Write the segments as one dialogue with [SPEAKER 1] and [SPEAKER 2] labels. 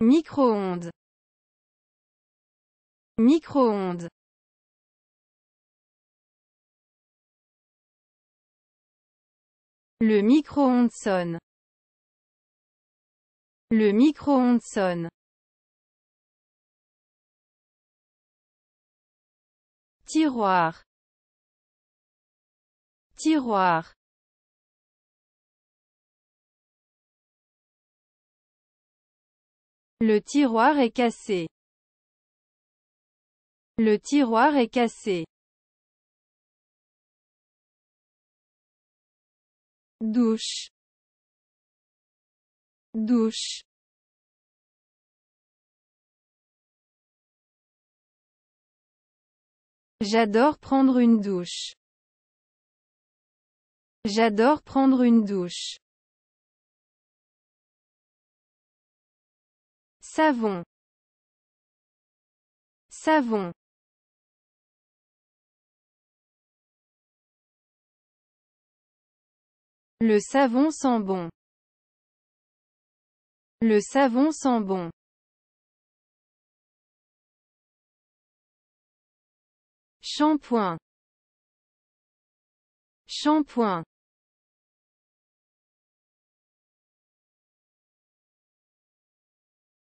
[SPEAKER 1] Micro-ondes. Micro-ondes. Le micro-ondes sonne. Le micro-ondes sonne. Tiroir. Tiroir. Le tiroir est cassé. Le tiroir est cassé. douche douche J'adore prendre une douche. J'adore prendre une douche. savon savon Le savon sent bon. Le savon sent bon. Shampoing. Shampoing.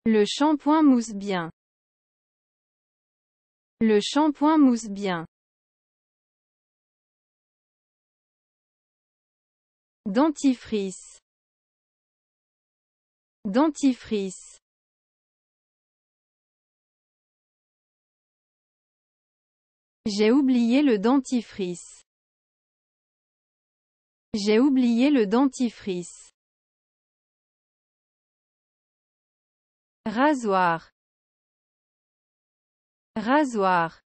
[SPEAKER 1] Le shampoing mousse bien. Le shampoing mousse bien. Dentifrice. Dentifrice. J'ai oublié le dentifrice. J'ai oublié le dentifrice. rasoir rasoir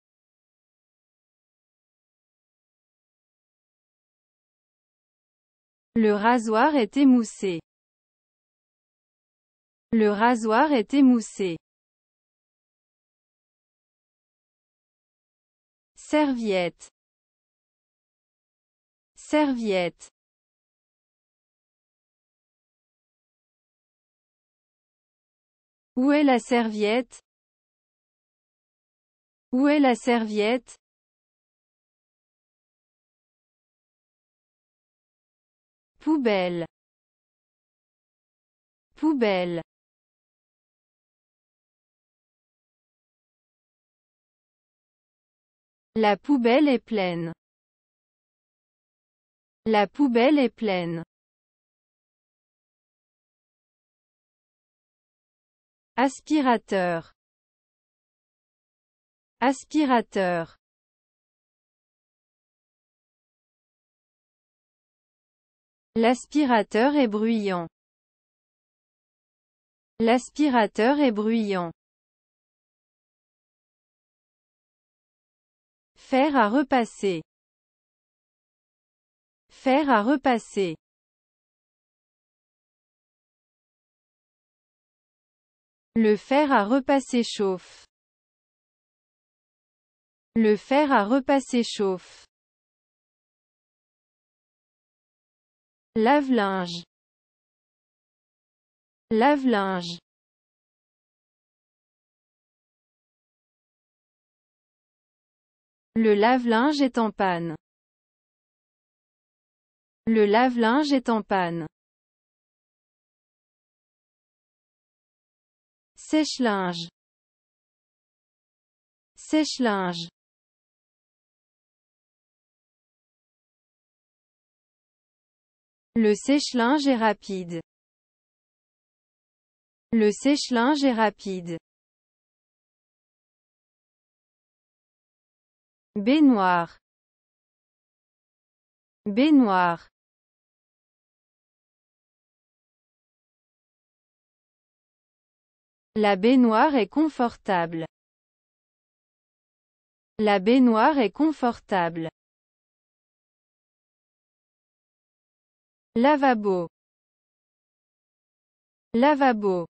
[SPEAKER 1] Le rasoir est émoussé. Le rasoir est émoussé. Serviette. Serviette. Où est la serviette Où est la serviette Poubelle. Poubelle. La poubelle est pleine. La poubelle est pleine. Aspirateur. Aspirateur. L'aspirateur est bruyant. L'aspirateur est bruyant. Faire à repasser. Faire à repasser. Le fer à repasser chauffe. Le fer à repasser chauffe. Lave-linge. Lave-linge. Le lave-linge est en panne. Le lave-linge est en panne. Sèche-linge. Sèche-linge. Le sèche-linge est rapide. Le sèche-linge est rapide. Baignoire. Baignoire. La baignoire est confortable. La baignoire est confortable. Lavabo. Lavabo.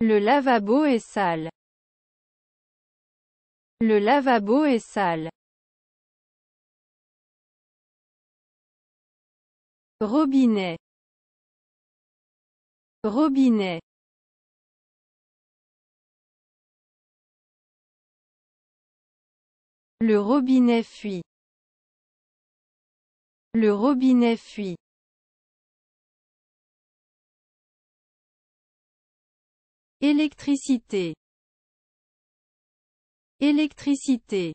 [SPEAKER 1] Le lavabo est sale. Le lavabo est sale. robinet robinet le robinet fuit le robinet fuit électricité électricité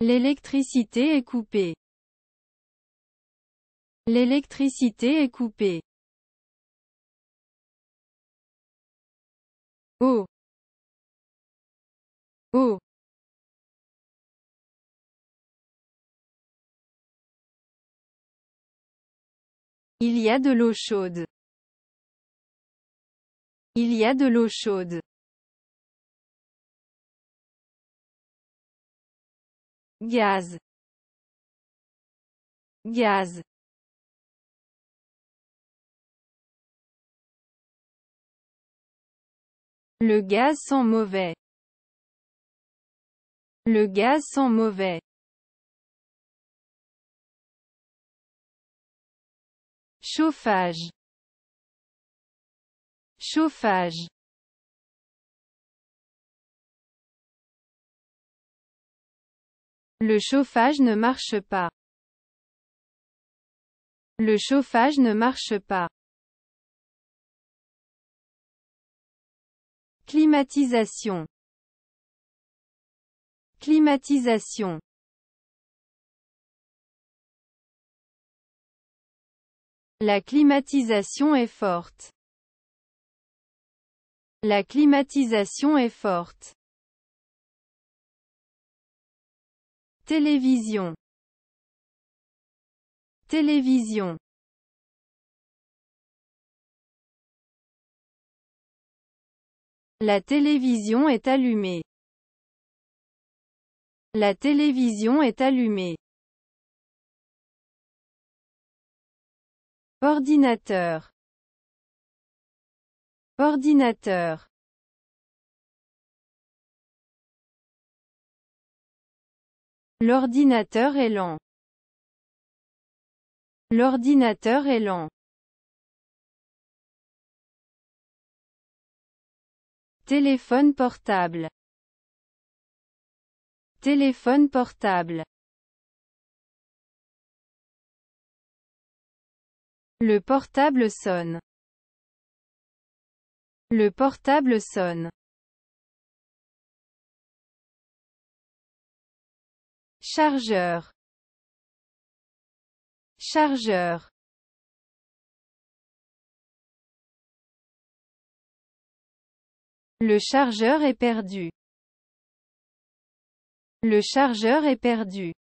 [SPEAKER 1] L'électricité est coupée. L'électricité est coupée. Oh. Oh. Il y a de l'eau chaude. Il y a de l'eau chaude. gaz gaz Le gaz sent mauvais. Le gaz sent mauvais. Chauffage. Chauffage. Le chauffage ne marche pas. Le chauffage ne marche pas. Climatisation. Climatisation. La climatisation est forte. La climatisation est forte. Télévision. Télévision. La télévision est allumée. La télévision est allumée. Ordinateur. Ordinateur. L'ordinateur est lent. L'ordinateur est lent. Téléphone portable. Téléphone portable. Le portable sonne. Le portable sonne. chargeur chargeur Le chargeur est perdu. Le chargeur est perdu.